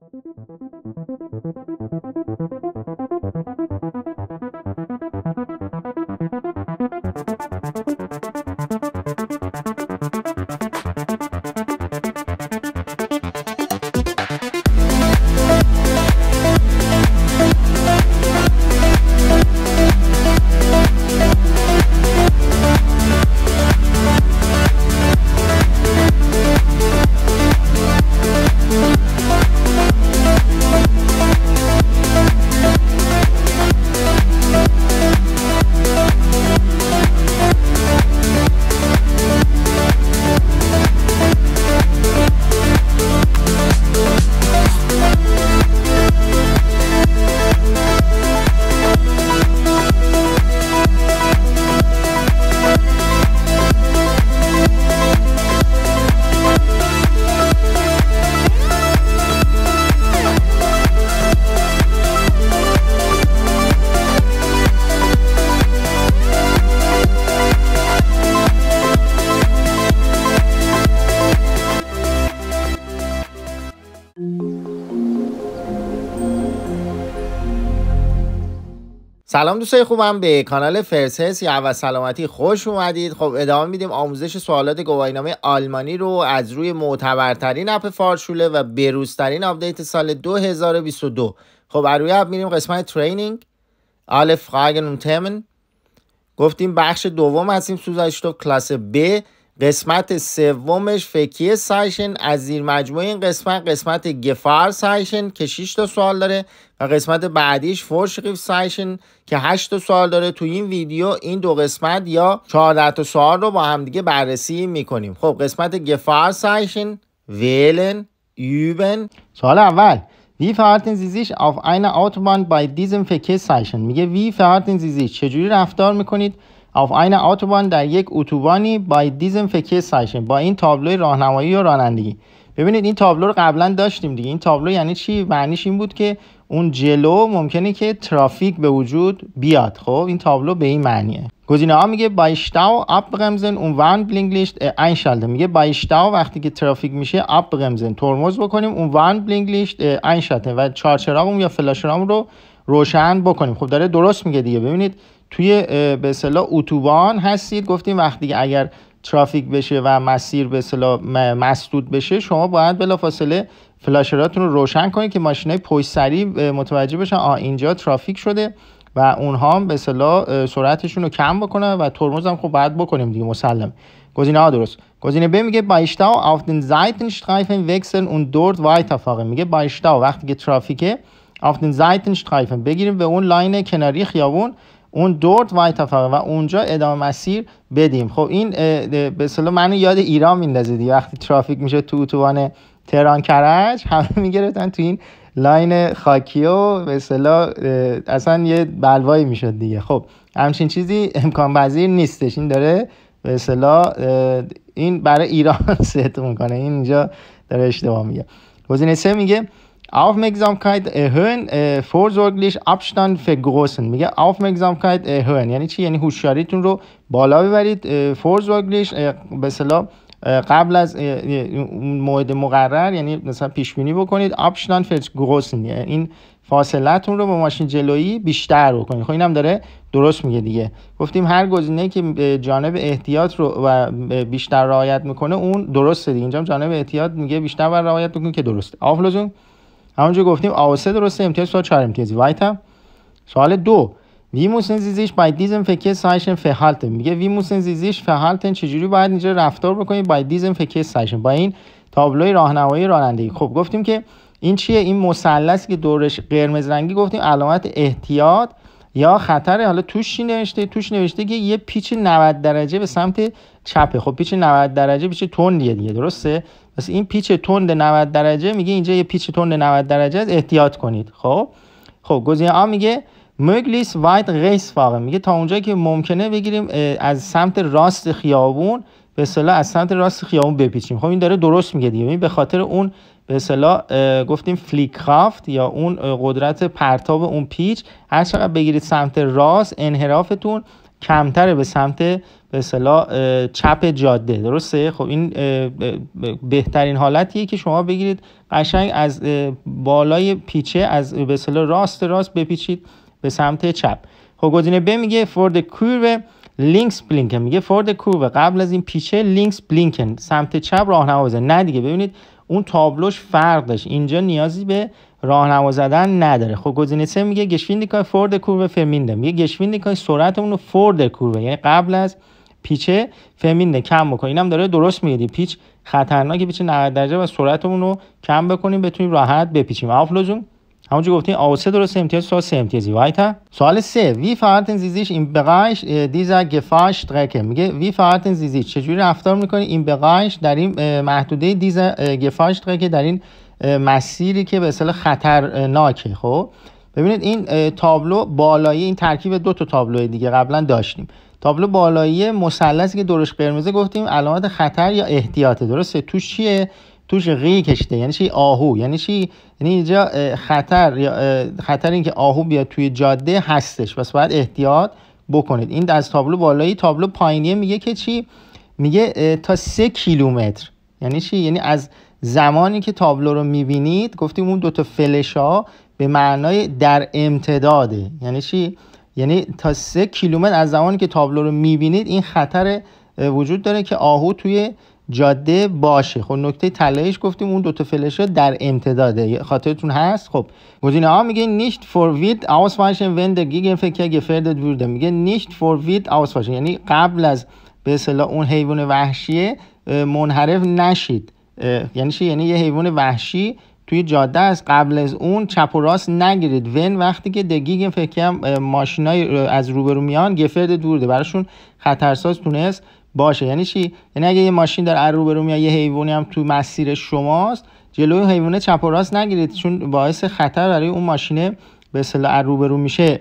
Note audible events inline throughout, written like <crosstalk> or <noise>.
Thank you. سلام دوستای خوبم به کانال فرسس یا و سلامتی خوش اومدید خب ادامه میدیم آموزش سوالات گواهینامه آلمانی رو از روی معتبرترین اپ فارشوله و بروزترین آپدیت سال 2022 خب روی اپ میریم قسمت ترینینگ آلف فراگن و تمن گفتیم بخش دوم هستیم سوزاشتو کلاس ب قسمت سومش فکیه سایشن از زیر مجموعه این قسمت قسمت گفار سایشن که 6 تا سوال داره و قسمت بعدیش فرشقیف سایشن که 8 تا سوال داره تو این ویدیو این دو قسمت یا 14 تا سوال رو با همدیگه بررسی میکنیم خب قسمت گفار سایشن ویلن یوبن سوال اول وی فارتن Sie sich auf einer Autobahn bei diesem Verkehrszeichen میگه وی Sie چجوری رفتار میکنید auf einer اتوبان در یک اتوبانی با دیزم فکه سایشن با این تابلوی راهنمایی و رانندگی ببینید این تابلو رو قبلا داشتیم دیگه این تابلو یعنی چی معنیش این بود که اون جلو ممکنه که ترافیک به وجود بیاد خب این تابلو به این معنیه گزینه ها میگه بایشتاو اب اون وان بلینگلیشت اینشالته میگه بایشتاو وقتی که ترافیک میشه آب غمزن ترمز بکنیم اون وان بلینگلیشت اینشالته و چارچرامون یا فلاشرامون رو روشن بکنیم خب داره درست میگه دیگه ببینید توی به اصطلاح اتوبان هستید گفتیم وقتی اگر ترافیک بشه و مسیر به اصطلاح مسدود بشه شما باید بلافاصله فلاشراتون رو روشن کنید که ماشینای پشت سری متوجه بشن آ اینجا ترافیک شده و اونها هم به اصطلاح سرعتشون رو کم بکنن و ترمز هم خوب باید بکنیم دیگه مسلم گزینه ها درست گزینه ب میگه بایشتاو auf den Seitenstreifen wechseln und dort weiterfahren میگه بایشتا وقتی که ترافیکه auf den Seitenstreifen بگیریم به اون لاین کناری خیابون اون دورت وایتافاقه و اونجا ادامه مسیر بدیم خب این به اصطلاح من یاد ایران میندازه دیگه وقتی ترافیک میشه تو اتوبان تهران کرج همه میگرفتن تو این لاین خاکیو به اصطلاح اصلا یه بلوایی میشد دیگه خب همچین چیزی امکان پذیر نیستش این داره به اصطلاح این برای ایران صحت <laughs> میکنه این اینجا داره اشتباه میگه گزینه سه میگه Aufmerksamkeit erhöhen, äh, vorsorglich Abstand vergrößern. میگه Aufmerksamkeit erhöhen یعنی چی؟ یعنی هوشیاریتون رو بالا ببرید Vorsorglich به صلاح قبل از موعد مقرر یعنی مثلا پیش بینی بکنید آپشنان گروسن این فاصلتون رو با ماشین جلویی بیشتر بکنید خب اینم داره درست میگه دیگه گفتیم هر گزینه که جانب احتیاط رو و بیشتر رعایت میکنه اون درسته دیگه اینجا جانب احتیاط میگه بیشتر رعایت بکنید که درسته آفلوزون همونجا گفتیم آ درسته امتیاز سوال چهار امتیازی وایت هم سوال دو وی موسن زیزیش باید دیزم فکر سایشن فهالت میگه وی موسن زیزیش فهالت چجوری باید اینجا رفتار بکنید بای دیزم فکر سایشن با این تابلوی راهنمایی رانندگی خب گفتیم که این چیه این مثلثی که دورش قرمز رنگی گفتیم علامت احتیاط یا خطر حالا توش چی نوشته توش نوشته که یه پیچ 90 درجه به سمت چپه خب پیچ 90 درجه پیچ تندیه دیگه درسته پس این پیچ تند 90 درجه میگه اینجا یه پیچ تند 90 درجه از احتیاط کنید خب خب گزینه آ میگه مگلیس وایت غیس فاقه میگه تا اونجایی که ممکنه بگیریم از سمت راست خیابون به اصطلاح از سمت راست خیابون بپیچیم خب این داره درست میگه دیگه به خاطر اون به اصطلاح گفتیم فلیکرافت یا اون قدرت پرتاب اون پیچ هر چقدر بگیرید سمت راست انحرافتون کمتره به سمت به چپ جاده درسته خب این بهترین حالتیه که شما بگیرید قشنگ از بالای پیچه از به اصطلاح راست راست بپیچید به سمت چپ خب گزینه ب میگه فورد کورو لینکس بلینکن میگه فورد کورو قبل از این پیچه لینکس بلینکن سمت چپ راهنما بزن نه دیگه ببینید اون تابلوش فرق داشت اینجا نیازی به راهنما زدن نداره خب گزینه سه میگه گشویندیکای فورد کوربه فرمینده میگه گشویندیکای سرعت رو فورد کورو یعنی قبل از پیچه فرمینده کم بکن اینم داره درست میگه پیچ خطرناکه پیچ 90 درجه و سرعتمونو رو کم بکنیم بتونیم راحت بپیچیم آفلوزون همونجور گفتیم آ سه درست امتیاز سوال سه امتیازی وایتا سوال سه وی فراتن زیزیش این بقایش دیزا گفاش درکه میگه وی فراتن زیزیش چجوری رفتار میکنی این بقایش در این محدوده دیزا گفاش درکه در این مسیری که به اصل خطرناکه خب ببینید این تابلو بالایی این ترکیب دو تا تابلو دیگه قبلا داشتیم تابلو بالایی مثلثی که درش قرمزه گفتیم علامت خطر یا احتیاطه درسته توش چیه توش غی کشته یعنی چی آهو یعنی چی یعنی اینجا خطر یا خطر اینکه آهو بیاد توی جاده هستش پس باید احتیاط بکنید این از تابلو بالایی تابلو پایینی میگه که چی میگه تا سه کیلومتر یعنی چی یعنی از زمانی که تابلو رو میبینید گفتیم اون دوتا فلش ها به معنای در امتداده یعنی چی؟ یعنی تا سه کیلومتر از زمانی که تابلو رو میبینید این خطر وجود داره که آهو توی جاده باشه خب نکته تلایش گفتیم اون دوتا فلش ها در امتداده خاطرتون هست خب گزینه ها میگه نیشت فوروید فاشن وند گیگن فکر گفردت ورده میگه نیشت فوروید فاشن یعنی قبل از به اصطلاح اون حیوان وحشیه منحرف نشید یعنی چی یعنی یه حیوان وحشی توی جاده است قبل از اون چپ و راست نگیرید ون وقتی که دگیگ فکرم ماشینای از روبرو میان گفرد دورده براشون خطرساز تونست باشه یعنی چی یعنی اگه یه ماشین در از روبرو یه حیوانی هم تو مسیر شماست جلوی حیوانه چپ و راست نگیرید چون باعث خطر برای اون ماشینه به اصطلاح از روبرو میشه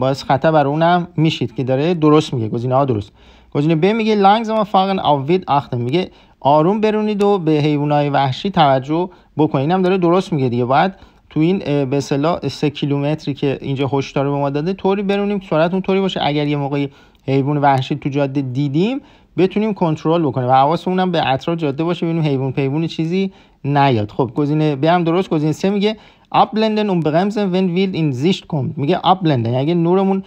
باعث خطر برای اونم میشید که داره درست میگه گزینه ها درست گزینه ب میگه و فاقن اوید آخته میگه آروم برونید و به حیوانات وحشی توجه بکنید اینم داره درست میگه دیگه باید تو این به اصطلاح 3 کیلومتری که اینجا هشدار به ما داده طوری برونیم سرعت طوری باشه اگر یه موقعی حیوان وحشی تو جاده دیدیم بتونیم کنترل بکنیم و حواسمون هم به اطراف جاده باشه ببینیم حیوان پیوون چیزی نیاد خب گزینه به هم درست گزینه سه میگه آبلندن اون برمزن، ون ویل این زیشت کم" میگه آبلندن یعنی اگه نورمون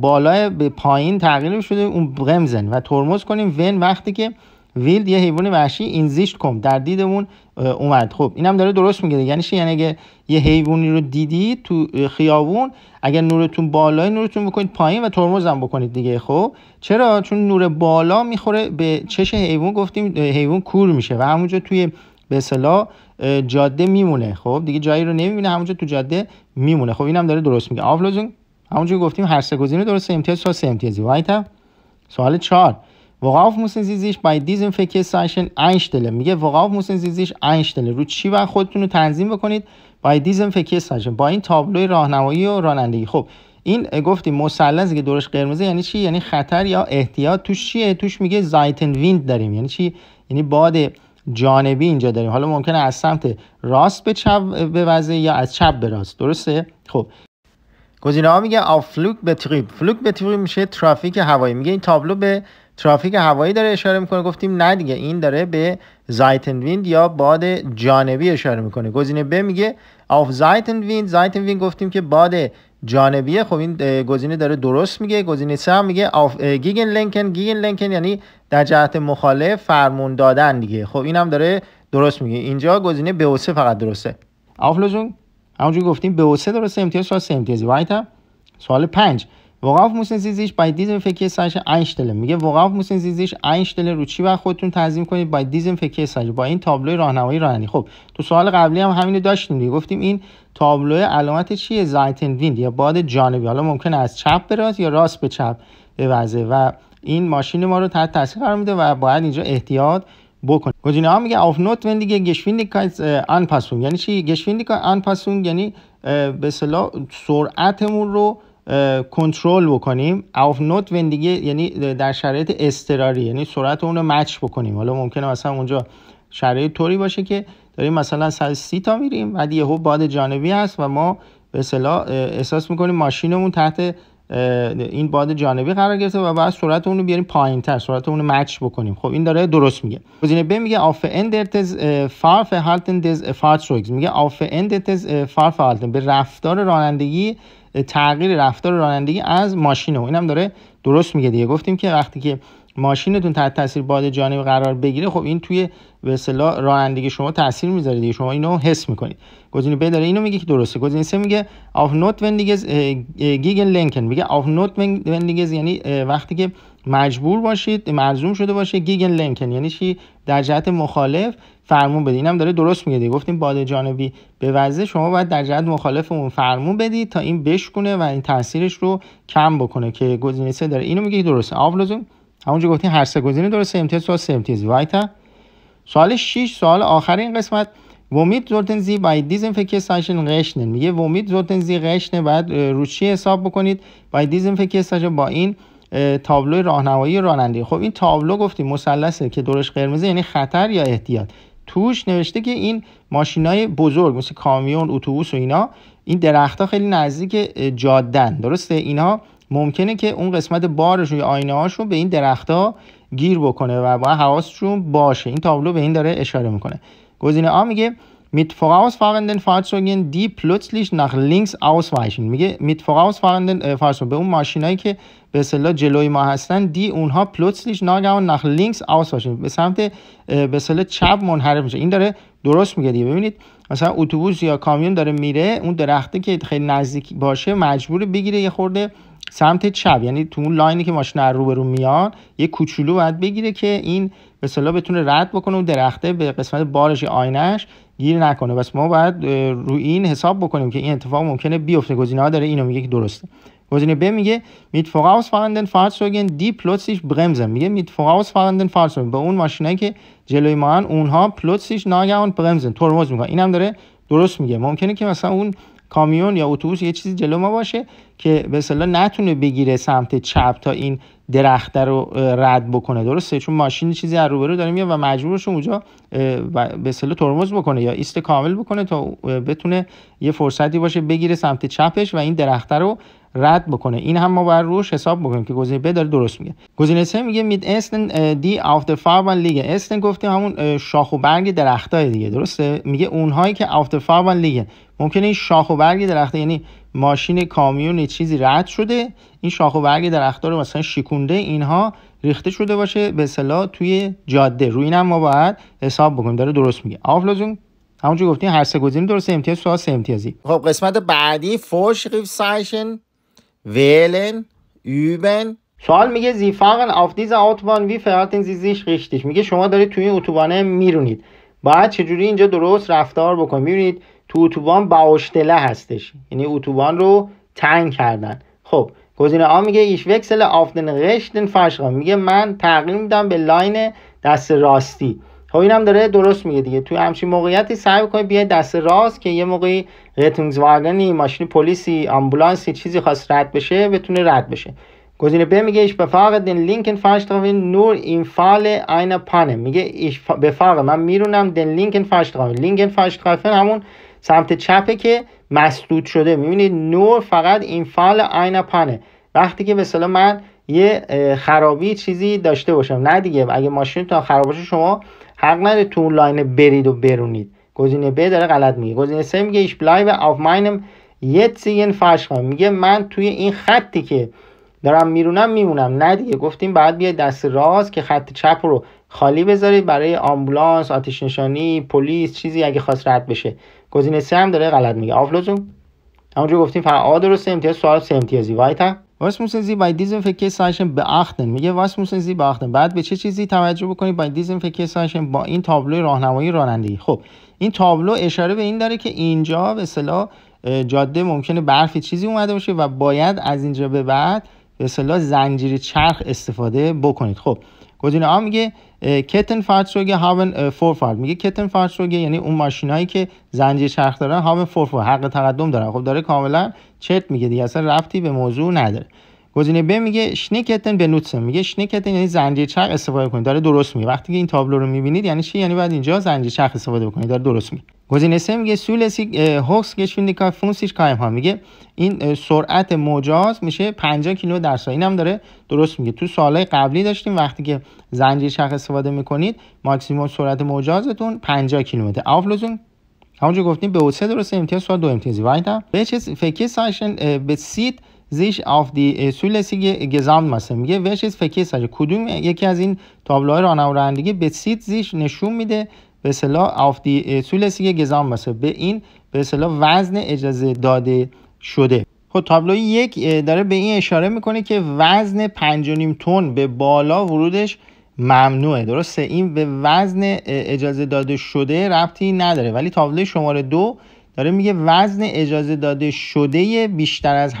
بالا به پایین تغییر شده اون بغمزن و ترمز کنیم ون وقتی که ویلد یه حیوان وحشی این زیشت کم در دیدمون اومد خب اینم داره درست میگه یعنی چی یعنی اگه یه حیوانی رو دیدی تو خیابون اگر نورتون بالای نورتون بکنید پایین و ترمز هم بکنید دیگه خب چرا چون نور بالا میخوره به چش حیوان گفتیم حیوان کور میشه و همونجا توی به اصطلاح جاده میمونه خب دیگه جایی رو نمیبینه همونجا تو جاده میمونه خب اینم داره درست میگه آفلوزون همونجا گفتیم هر سه گزینه درسته امتیاز سه امتیازی وایت سوال 4 worauf müssen Sie sich bei diesem Verkehrszeichen einstellen میگه worauf müssen Sie sich einstellen رو چی و خودتون رو تنظیم بکنید با دیزم فکرساشن با این تابلوی راهنمایی و رانندگی خب این گفتیم مثلثی که دورش قرمزه یعنی چی یعنی خطر یا احتیاط توش چیه توش میگه زایتن ویند داریم یعنی چی یعنی باد جانبی اینجا داریم حالا ممکنه از سمت راست به چپ بوزه یا از چپ به راست درسته خب گزینه ها میگه آف فلوک به تریب فلوک به تریب میشه ترافیک هوایی میگه این تابلو به ترافیک هوایی داره اشاره میکنه گفتیم نه دیگه این داره به زایتن ویند یا باد جانبی اشاره میکنه گزینه ب میگه آف زایتن ویند زایتن ویند گفتیم که باد جانبیه خب این گزینه داره درست میگه گزینه سه هم میگه آف گیگن لینکن گیگن لینکن یعنی در جهت مخالف فرمون دادن دیگه خب این هم داره درست میگه اینجا گزینه به و فقط درسته آف لزون همونجوری گفتیم به و سه درسته امتیاز سوال سه سوال 5. وقاف موسن زیزیش بای دیزم فکر سرش اینشتله میگه وقاف موسن زیزیش اینشتله رو چی و خودتون تنظیم کنید بای دیزم فکر سرش با این تابلوی راهنمایی راننی خب تو سوال قبلی هم همینو داشتیم دیگه گفتیم این تابلو علامت چیه زایتن ویند یا باد جانبی حالا ممکنه از چپ به راست یا راست به چپ بوزه و این ماشین ما رو تحت تاثیر قرار میده و باید اینجا احتیاط بکن گزینه ها میگه اف نوت وندی که گشوینیکایت آن پاسون یعنی چی گشوینیکایت آن پاسون یعنی به اصطلاح سرعتمون رو کنترل بکنیم اوف نوت دیگه یعنی در شرایط استراری یعنی سرعت اون رو مچ بکنیم حالا ممکنه مثلا اونجا شرایط طوری باشه که داریم مثلا 130 تا میریم بعد یهو باد جانبی هست و ما به اصطلاح احساس میکنیم ماشینمون تحت این باد جانبی قرار گرفته و بعد سرعت اون رو بیاریم پایین تر سرعت اون رو مچ بکنیم خب این داره درست میگه گزینه ب میگه آف اندرتز فارف هالتن دز فارت میگه آف اندرتز فارف هالتن به رفتار رانندگی تغییر رفتار رانندگی از ماشین و اینم داره درست میگه دیگه گفتیم که وقتی که ماشینتون تحت تاثیر باد جانبی قرار بگیره خب این توی وسلا رانندگی شما تاثیر میذاره دیگه شما اینو حس میکنید گزینه ب داره اینو میگه که درسته گزینه سه میگه آف نوت وندیگز گیگن لینکن میگه آف نوت یعنی وقتی که مجبور باشید مرزوم شده باشه گیگن لنکن یعنی چی در جهت مخالف فرمون بدید اینم داره درست میگه دیگه گفتیم باد جانبی به وضع شما باید در جهت مخالف اون فرمون بدید تا این بشکونه و این تاثیرش رو کم بکنه که گزینه سه داره اینو میگه درسته آفلوزون همونجا گفتیم هر سه گزینه درسته امتیاز سه امتیاز وایتا سوال 6 سوال آخر این قسمت ومیت زورتن زی بای دیزن فکر ساشن قشنه میگه ومیت زورتن زی قشنه بعد رو چی حساب بکنید بای دیزن فکر با این تابلو راهنمایی راننده خب این تابلو گفتیم مثلثه که دورش قرمزه یعنی خطر یا احتیاط توش نوشته که این ماشینای بزرگ مثل کامیون اتوبوس و اینا این درختها خیلی نزدیک جادن درسته اینها ممکنه که اون قسمت بارشون یا آینه هاشون به این درختها گیر بکنه و باید حواسشون باشه این تابلو به این داره اشاره میکنه گزینه آ میگه mit vorausfahrenden Fahrzeugen, die plötzlich nach میگه mit vorausfahrenden äh, Fahrzeugen به اون ماشینایی که به جلوی ما هستن دی اونها ناگهان nach links ausweichen به سمت به چپ منحرف میشه این داره درست میگه دیگه ببینید مثلا اتوبوس یا کامیون داره میره اون درخته که خیلی نزدیک باشه مجبور بگیره یه خورده سمت چپ یعنی تو اون لاینی که ماشین رو روبرو میاد یه کوچولو باید بگیره که این به بتونه رد بکنه اون درخته به قسمت بارش آینش گیر نکنه بس ما باید روی این حساب بکنیم که این اتفاق ممکنه بیفته گزینه ها داره اینو میگه که درسته گزینه ب میگه میت فوراوس Fahrzeugen دی پلوتسیش bremsen میگه میت فوراوس به اون ماشینه که جلوی ما اونها پلوتسیش ناگهان برمزن ترمز میگه اینم داره درست میگه ممکنه که مثلا اون کامیون یا اتوبوس یه چیزی جلو ما باشه که به اصطلاح نتونه بگیره سمت چپ تا این درخت رو رد بکنه درسته چون ماشین چیزی از روبرو داره میاد و مجبورشون اونجا به اصطلاح ترمز بکنه یا ایست کامل بکنه تا بتونه یه فرصتی باشه بگیره سمت چپش و این درخت رو رد بکنه این هم ما باید روش حساب بکنیم که گزینه ب داره درست میگه گزینه سه میگه مید اسن دی اف د لیگ اسن گفتیم همون شاخ و برگ درختای دیگه درسته میگه اونهایی که اف د لیگ ممکنه این شاخ و برگ درخت، یعنی ماشین کامیون چیزی رد شده این شاخ و برگ درختا رو مثلا شیکونده اینها ریخته شده باشه به اصطلاح توی جاده روی اینم ما باید حساب بکنیم داره درست میگه آف لازم همونجور گفتیم هر سه گزینه درسته امتیاز سوال سه امتیازی خب قسمت بعدی فوش ریف سایشن wählen, üben. سوال میگه زی فاقن آف وی آتوان وی فراتین میگه شما دارید توی این اتوبانه میرونید باید چجوری اینجا درست رفتار بکن میبینید تو اتوبان باوشتله هستش یعنی اتوبان رو تنگ کردن خب گزینه آ میگه ایش وکسل آفدن غشتن فشقا میگه من تغییر میدم به لاین دست راستی خب اینم داره درست میگه دیگه توی همچین موقعیتی سعی کنی بیاید دست راست که یه موقعی رتونگز واگنی ماشین پلیسی آمبولانسی چیزی خاص رد بشه بتونه رد بشه گزینه ب میگه ایش بفاق دن لینکن فاشتقاوین نور این فال اینا پانه میگه ایش بفاق من میرونم دن لینکن فاشتقاوین لینکن فاشتقاوین همون سمت چپه که مسدود شده میبینید نور فقط این فال اینا پانه وقتی که مثلا من یه خرابی چیزی داشته باشم نه دیگه اگه ماشین تا خراب باشه شما حق نداره تو اون لاین برید و برونید گزینه ب داره غلط میگه گزینه سه میگه ایش و آف ماینم یتسین میگه من توی این خطی که دارم میرونم میمونم نه دیگه گفتیم بعد بیاید دست راست که خط چپ رو خالی بذارید برای آمبولانس آتش نشانی پلیس چیزی اگه خواست رد بشه گزینه سه هم داره غلط میگه آفلوزون همونجور گفتیم فعال درسته امتیاز سوال سه امتیازی وایت موسن زی بای دیزن فکیساشن به اختن میگه واسموسن زی به بعد به چه چیزی توجه کنید بای دیزن سایشن با این تابلو راهنمایی رانندگی خب این تابلو اشاره به این داره که اینجا به اصطلاح جاده ممکنه برفی چیزی اومده باشه و باید از اینجا به بعد به اصطلاح زنجیر چرخ استفاده بکنید خب گزینه آ میگه کتن گه هاون فورفارد میگه کتن گه یعنی اون ماشینایی که زنجیر چرخ دارن هاون فورفارد حق تقدم دارن خب داره کاملا چت میگه دیگه اصلا رفتی به موضوع نداره گزینه ب میگه شنیکتن به نوتسن میگه شنیکتن یعنی زنجیر چرخ استفاده کنید داره درست میگه وقتی که این تابلو رو میبینید یعنی چی یعنی بعد اینجا زنجیر چرخ استفاده بکنید داره درست میگه گزینه سه میگه سولسی هوکس گشوندیکا فونسیش کایم ها میگه این سرعت مجاز میشه 50 کیلو در ساعت اینم داره درست میگه تو سالهای قبلی داشتیم وقتی که زنجیر شخ استفاده میکنید ماکسیموم سرعت مجازتون 50 کیلومتر آفلوزون همونجوری گفتیم به اوسه درست امتیاز سوال دو امتیازی وایتا به اف زیش sich دی سولسی گزام Gesamtmasse میگه welches Verkehrszeichen کدوم یکی از این تابلوهای راهنمای رانندگی سیت زیش نشون میده به اصطلاح auf die به این به اصطلاح وزن اجازه داده شده خب تابلوی یک داره به این اشاره میکنه که وزن نیم تن به بالا ورودش ممنوعه درسته این به وزن اجازه داده شده ربطی نداره ولی تابلو شماره دو داره میگه وزن اجازه داده شده بیشتر از 7.5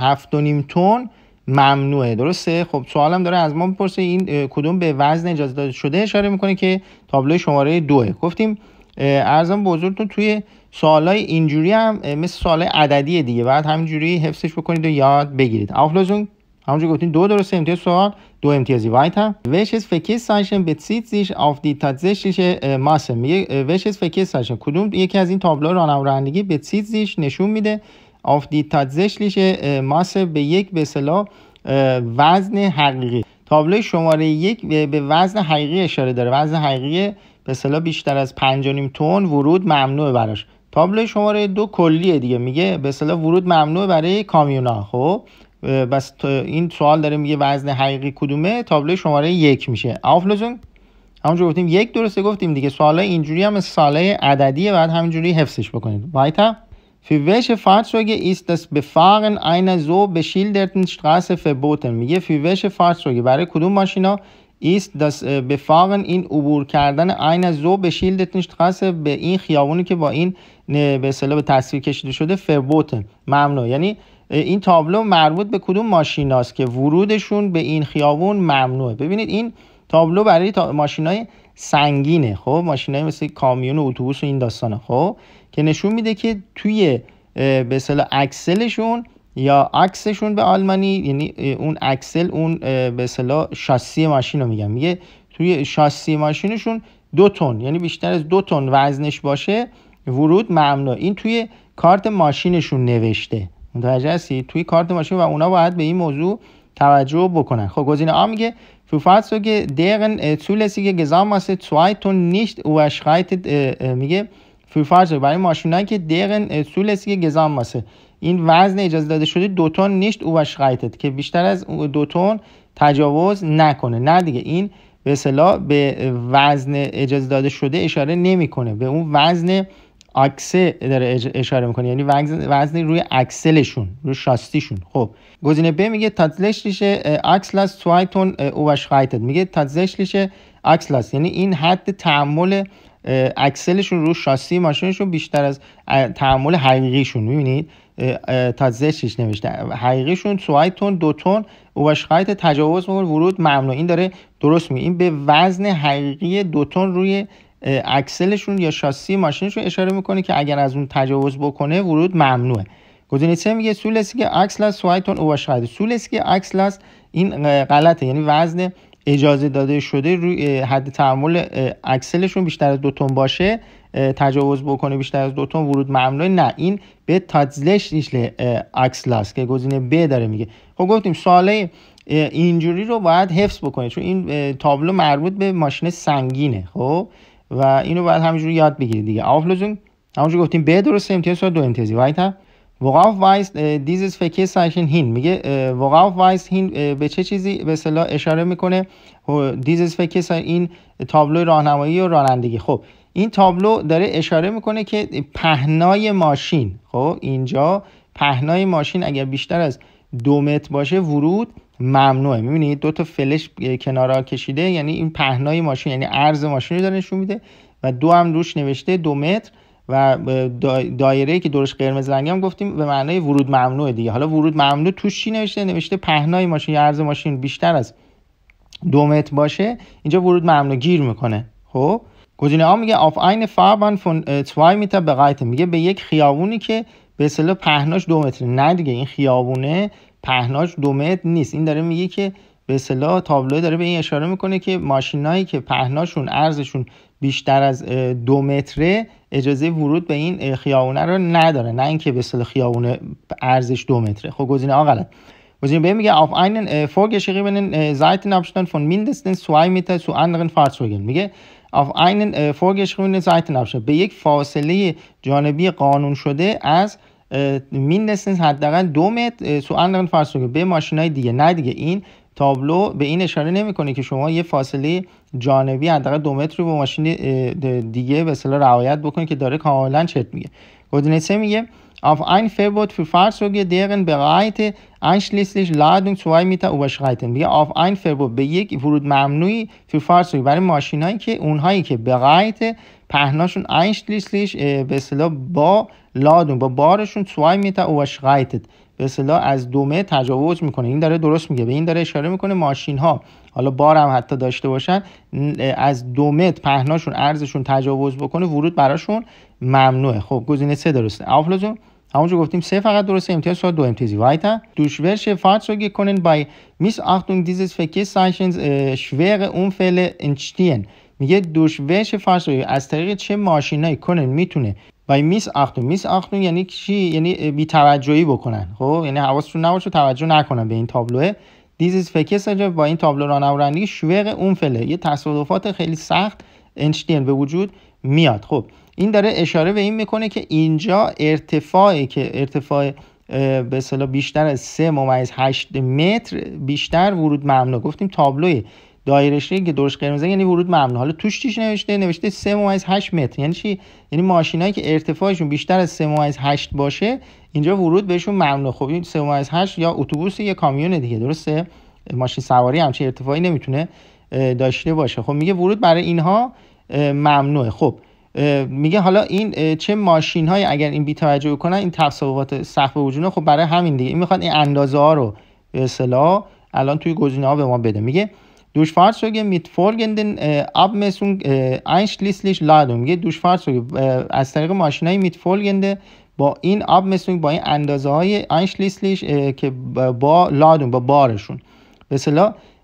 تن ممنوعه درسته خب سوالم داره از ما میپرسه این کدوم به وزن اجازه داده شده اشاره میکنه که تابلو شماره دوه گفتیم ارزم به تو توی سوالای اینجوری هم مثل سوال عددی دیگه بعد همینجوری حفظش بکنید و یاد بگیرید آفلوزون همونجور گفتیم دو درسته امتیاز سوال دو امتیازی وایت وشز فکیستانشن به سیش آف دی زیش ماسه میگه فکیس سایشن کدوم یکی از این تابلو راهنمایی به زیش نشون میده auf die tatsächliche äh, Masse به یک به صلاح äh, وزن حقیقی تابلو شماره یک به وزن حقیقی اشاره داره وزن حقیقی به صلاح بیشتر از 5.5 تن ورود ممنوعه براش تابلو شماره دو کلیه دیگه میگه به صلاح ورود ممنوعه برای کامیونا خب بس این سوال داره میگه وزن حقیقی کدومه تابلو شماره یک میشه آفلوزون همونجور گفتیم یک درسته گفتیم دیگه سوالای اینجوری هم ساله عددیه بعد همینجوری حفظش بکنید وایتا Für welche Fahrzeuge ist das Befahren به so beschilderten Straße verboten? میگه für welche Fahrzeuge برای کدوم ماشینا ist das این عبور کردن einer so beschilderten Straße به این خیابونی که با این به اصطلاح به تصویر کشیده شده verboten ممنوع یعنی این تابلو مربوط به کدوم ماشیناست که ورودشون به این خیابون ممنوعه ببینید این تابلو برای تا... ماشینای سنگینه خب ماشینای مثل کامیون و اتوبوس و این داستانه خب که نشون میده که توی به اصطلاح اکسلشون یا عکسشون به آلمانی یعنی اون اکسل اون به اصطلاح شاسی ماشین رو میگم میگه توی شاسی ماشینشون دو تن یعنی بیشتر از دو تن وزنش باشه ورود ممنوع این توی کارت ماشینشون نوشته متوجه هستی توی کارت ماشین و اونا باید به این موضوع توجه بکنن خب گزینه آ میگه که deren zulässige Gesamtmasse 2 nicht überschreitet میگه فرض برای ماشینایی که دقیق است که گزام باسه این وزن اجازه داده شده دو تن نیست او باش که بیشتر از دو تن تجاوز نکنه نه دیگه این به اصطلاح به وزن اجازه داده شده اشاره نمیکنه به اون وزن اکسه داره اشاره میکنه یعنی وزن, وزن روی اکسلشون روی شاستیشون خب گزینه ب میگه تاتزشلیشه اکسلاس توایتون اوش میگه لیشه اکسلاس یعنی این حد تحمل اکسلشون رو شاسی ماشینشون بیشتر از تحمل حقیقیشون میبینید تا زشتش نوشته حقیقیشون سوای تون دو تون تجاوز مورد ورود ممنوع این داره درست می این به وزن حقیقی دو تون روی اکسلشون یا شاسی ماشینشون اشاره میکنه که اگر از اون تجاوز بکنه ورود ممنوعه گزینه سه میگه سولسی که عکس سوایتون او سولسی که اکسل این غلطه یعنی وزن اجازه داده شده روی حد تحمل اکسلشون بیشتر از دو تن باشه تجاوز بکنه بیشتر از دو تن ورود ممنوع نه این به تادزلش نیشل اکسلاس که گزینه ب داره میگه خب گفتیم ساله اینجوری رو باید حفظ بکنه چون این تابلو مربوط به ماشین سنگینه خب و اینو باید همینجوری یاد بگیرید دیگه آفلوزون همونجور گفتیم ب درسته امتیاز دو امتیازی وایت وقاف وایس دیزیز فکر سایشن هین میگه وقاف وایس هین به چه چیزی به اصطلاح اشاره میکنه دیزیز فکر این تابلو راهنمایی و رانندگی خب این تابلو داره اشاره میکنه که پهنای ماشین خب اینجا پهنای ماشین اگر بیشتر از دو متر باشه ورود ممنوعه میبینید دو تا فلش کنارا کشیده یعنی این پهنای ماشین یعنی عرض ماشین رو داره نشون میده و دو هم روش نوشته دو متر و دایره که دورش قرمز رنگی هم گفتیم به معنای ورود ممنوع دیگه حالا ورود ممنوع توش چی نوشته نوشته پهنای ماشین یا عرض ماشین بیشتر از دو متر باشه اینجا ورود ممنوع گیر میکنه خب گزینه ها میگه آف این فاربان فون توای میتر به میگه به یک خیابونی که به اصطلاح پهناش دو متر نه دیگه این خیابونه پهناش دو متر نیست این داره میگه که به اصطلاح تابلو داره به این اشاره میکنه که ماشینایی که پهناشون عرضشون بیشتر از دو متره اجازه ورود به این خیابونه رو نداره نه اینکه به اصطلاح خیابونه ارزش دو متره خب گزینه آ غلط گزینه ب میگه auf einen vorgeschriebenen Seitenabstand von mindestens 2 Meter zu anderen Fahrzeugen میگه auf einen vorgeschriebenen Seitenabstand به یک فاصله جانبی قانون شده از میندسنس حداقل دو متر سو اندرن فرسوگه به ماشینای دیگه نه دیگه این تابلو به این اشاره نمیکنه که شما یه فاصله جانبی حداقل دو متری با ماشین دیگه به اصطلاح رعایت بکنید که داره کاملا چت میگه گزینه میگه auf ein Verbot für Fahrzeuge, deren Breite einschließlich Ladung 2 Meter überschreiten. wir auf ein Verbot به یک ورود ممنوعی für Fahrzeuge برای ماشینایی که اونهایی که برایت پهناشون einschließlich به اصطلاح با لادون با بارشون 2 Meter überschreitet به اصطلاح از دومه تجاوز میکنه این داره درست میگه به این داره اشاره میکنه ماشین ها حالا بار هم حتی داشته باشن از دومت پهناشون ارزشون تجاوز بکنه ورود براشون ممنوعه خب گزینه سه درسته آفلوزون همونجا گفتیم سه فقط درسته امتیاز دو امتیازی وایتا durch بای میس können دیزیز Missachtung dieses شویق اون Unfälle entstehen میگه دوش وش فارت از طریق چه ماشینایی کنن میتونه و میس اختون میس اختون یعنی چی یعنی توجهی بکنن خب یعنی حواستون نباشه توجه نکنن به این تابلوه دیزیز فکس با این تابلو رانورندگی شوق اون فله یه تصادفات خیلی سخت انشتین به وجود میاد خب این داره اشاره به این میکنه که اینجا ارتفاعی که ارتفاع به بیشتر از 3 ممیز 8 متر بیشتر ورود ممنوع گفتیم تابلوی دایره‌ای که درش قرمز یعنی ورود ممنوع حالا توش چیش نوشته نوشته 3.8 متر یعنی چی یعنی ماشینایی که ارتفاعشون بیشتر از 3.8 باشه اینجا ورود بهشون ممنوع خب این 3.8 یا اتوبوس یا کامیون دیگه درسته ماشین سواری همچین ارتفاعی نمیتونه داشته باشه خب میگه ورود برای اینها ممنوعه خب میگه حالا این چه ماشین های اگر این بیتوجه کنن این تصاوبات سقف وجود خب برای همین دیگه این میخواد این اندازه رو به الان توی گزینه ها به ما بده میگه Duschfahrzeuge mit folgenden äh, Abmessung äh, einschließlich Ladung. یه äh, als طریق ماشینایی mit folgende با این abmessung با این اندازه های einschließlich که با Ladung با بارشون به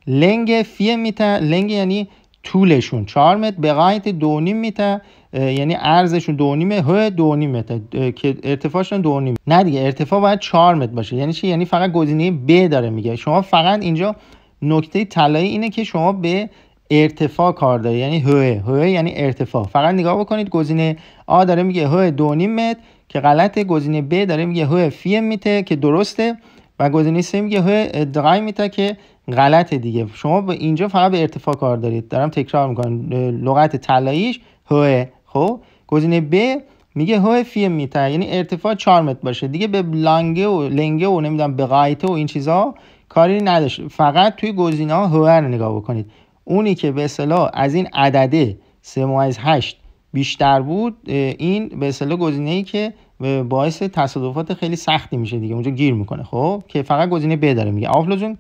Länge 4 Meter, Länge یعنی طولشون 4 متر به قایت 2.5 میتر یعنی عرضشون 2.5 هه نیمه متر که ارتفاعشون دو نیمه نه دیگه ارتفاع باید 4 متر باشه یعنی چی یعنی فقط گزینه ب داره میگه شما فقط اینجا نکته طلایی اینه که شما به ارتفاع کار داری یعنی هوه هوه یعنی ارتفاع فقط نگاه بکنید گزینه آ داره میگه هوه دو نیم متر که غلطه گزینه ب داره میگه هوه فی میته که درسته و گزینه سه میگه هوه درای میته که غلط دیگه شما به اینجا فقط به ارتفاع کار دارید دارم تکرار میکنم لغت طلاییش هوه خب گزینه ب میگه هوه فی میته یعنی ارتفاع 4 متر باشه دیگه به لانگه و لنگه و نمیدونم به غایته و این چیزا کاری نداشت فقط توی گزینه ها رو نگاه بکنید اونی که به اصطلاح از این عدده 3 8 بیشتر بود این به اصطلاح گزینه ای که باعث تصادفات خیلی سختی میشه دیگه اونجا گیر میکنه خب که فقط گزینه ب داره میگه آفلوزون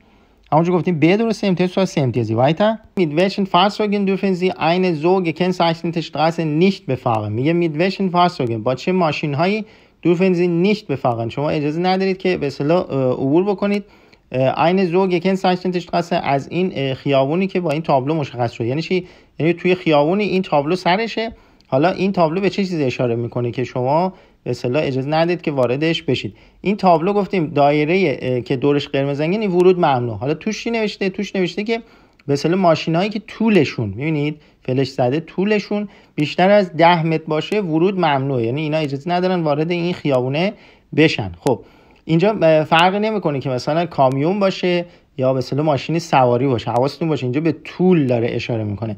همونجا گفتیم ب درسته امتیاز تو سه امتیازی وایتا mit welchen Fahrzeugen dürfen اینه eine so gekennzeichnete Straße nicht befahren میگه وشن welchen Fahrzeugen با چه ماشین هایی dürfen Sie نیشت befahren شما اجازه ندارید که به اصطلاح عبور بکنید این زوگ یکن سایتنتش استراسه از این خیابونی که با این تابلو مشخص شد یعنی یعنی توی خیابونی این تابلو سرشه حالا این تابلو به چه چیزی اشاره میکنه که شما به اصطلاح اجازه ندید که واردش بشید این تابلو گفتیم دایره که دورش قرمز یعنی ورود ممنوع حالا توش چی نوشته توش نوشته که به اصطلاح ماشینایی که طولشون میبینید فلش زده طولشون بیشتر از 10 متر باشه ورود ممنوع یعنی اینا اجازه ندارن وارد این خیابونه بشن خب اینجا فرقی نمیکنه که مثلا کامیون باشه یا مثلا ماشین سواری باشه حواستون باشه اینجا به طول داره اشاره میکنه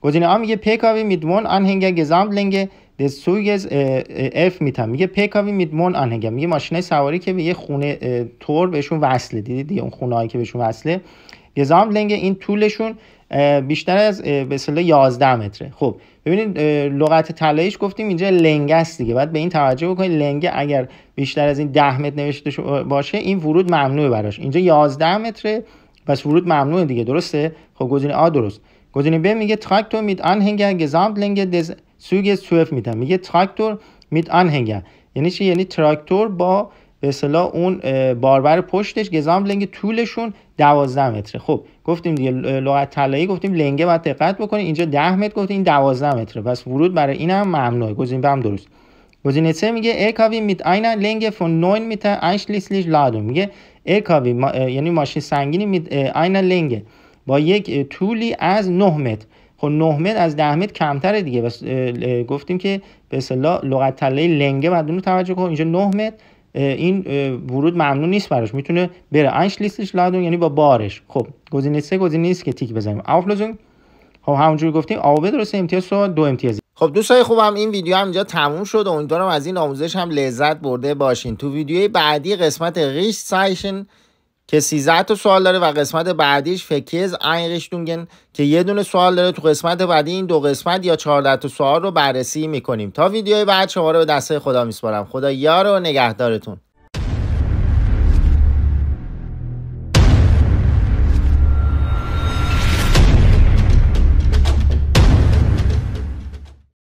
گزینه ها میگه پیکاوی میدمون آنهنگر گزامبلنگ دسویز اف میتم میگه پیکاوی میدمون هنگه میگه ماشین سواری که به یه خونه تور بهشون وصله دیدید اون خونه هایی که بهشون وصله گزامبلنگ این طولشون بیشتر از به اصطلاح 11 متره خب ببینید لغت طلاییش گفتیم اینجا لنگه است دیگه بعد به این توجه بکنید لنگه اگر بیشتر از این 10 متر نوشته باشه این ورود ممنوعه براش اینجا 11 متره پس ورود ممنوعه دیگه درسته خب گزینه آ درست گزینه ب میگه تراکتور میت آنهنگر لنگه دز سوگ 12 متر میگه تراکتور میت آنهنگر یعنی چی یعنی تراکتور با به اصطلاح اون باربر پشتش گزام لنگ طولشون 12 متره خب گفتیم دیگه لغت طلایی گفتیم لنگه باید دقت بکنید اینجا 10 متر گفتیم این 12 متره پس ورود برای این هم ممنوعه گزین بم درست گزینه سه میگه LKW میت اینا لنگ فون 9 متر einschließlich لادو میگه LKW ما، یعنی ماشین سنگینی میت اینا لنگ با یک طولی از 9 متر خب 9 متر از 10 متر کمتره دیگه بس گفتیم که به اصطلاح لغت طلایی لنگه بعد اون توجه کن اینجا 9 متر این ورود ممنون نیست براش میتونه بره لیستش لادون یعنی با بارش خب گزینه سه گزینه نیست که تیک بزنیم آفلوزون خب همونجوری گفتیم آوه درسته امتیاز و دو امتیازی خب دوستای خوبم این ویدیو هم اینجا تموم شد امیدوارم از این آموزش هم لذت برده باشین تو ویدیوی بعدی قسمت ریش سایشن که 13 تا سوال داره و قسمت بعدیش فکیز دونگن که یه دونه سوال داره تو قسمت بعدی این دو قسمت یا 14 تا سوال رو بررسی میکنیم تا ویدیوی بعد شما رو به دسته خدا میسپارم خدا یار و نگهدارتون